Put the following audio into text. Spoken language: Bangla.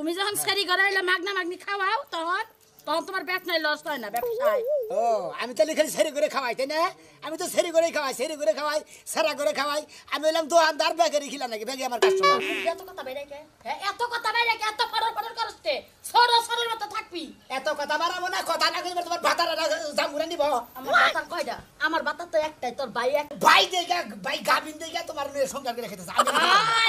তুমি যখন সেরি ঘরে এলে মাগনা মাগনি খাওয়াও তখন তখন তোমার ব্যাস নাই লস হয় না ব্যবসায় ও আমি তাহলে খালি সেরি করে খাওয়াই তাই না আমি তো সেরি করে খাওয়াই সেরি করে খাওয়াই সারা করে খাওয়াই আমি বললাম তো আন্দার ব্যাগে খিলা নাকি ব্যাগে আমার কাস্টমার এত কথা বাইরে হ্যাঁ এত কথা বাইরে কে এত পরের পরের করতে সরো সরের মতো থাকবি এত কথা বাড়াবো না কথা না কইবে তোমার ভাতারা জামুরা নিব আমার কথা কয়টা আমার ভাতা তো একটাই তোর ভাই এক ভাই দেখা ভাই গাবিন দেখা তোমার মেয়ে সংসার করে খেতেছে